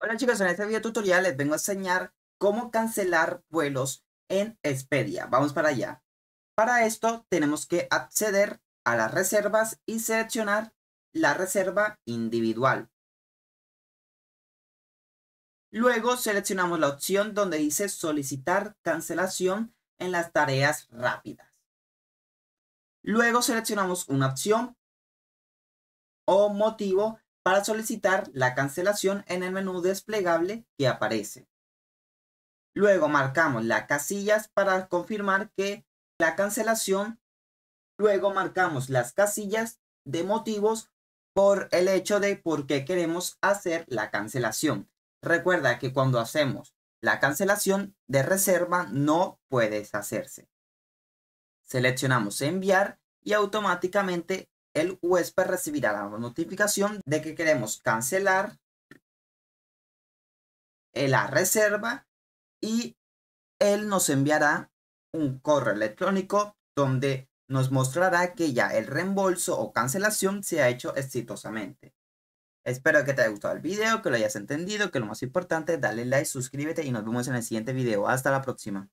Hola chicos, en este video tutorial les vengo a enseñar cómo cancelar vuelos en Expedia. Vamos para allá. Para esto tenemos que acceder a las reservas y seleccionar la reserva individual. Luego seleccionamos la opción donde dice solicitar cancelación en las tareas rápidas. Luego seleccionamos una opción o motivo para solicitar la cancelación en el menú desplegable que aparece. Luego marcamos las casillas para confirmar que la cancelación. Luego marcamos las casillas de motivos por el hecho de por qué queremos hacer la cancelación. Recuerda que cuando hacemos la cancelación de reserva no puede hacerse Seleccionamos enviar y automáticamente el huésped recibirá la notificación de que queremos cancelar la reserva y él nos enviará un correo electrónico donde nos mostrará que ya el reembolso o cancelación se ha hecho exitosamente. Espero que te haya gustado el video, que lo hayas entendido, que lo más importante dale like, suscríbete y nos vemos en el siguiente video. Hasta la próxima.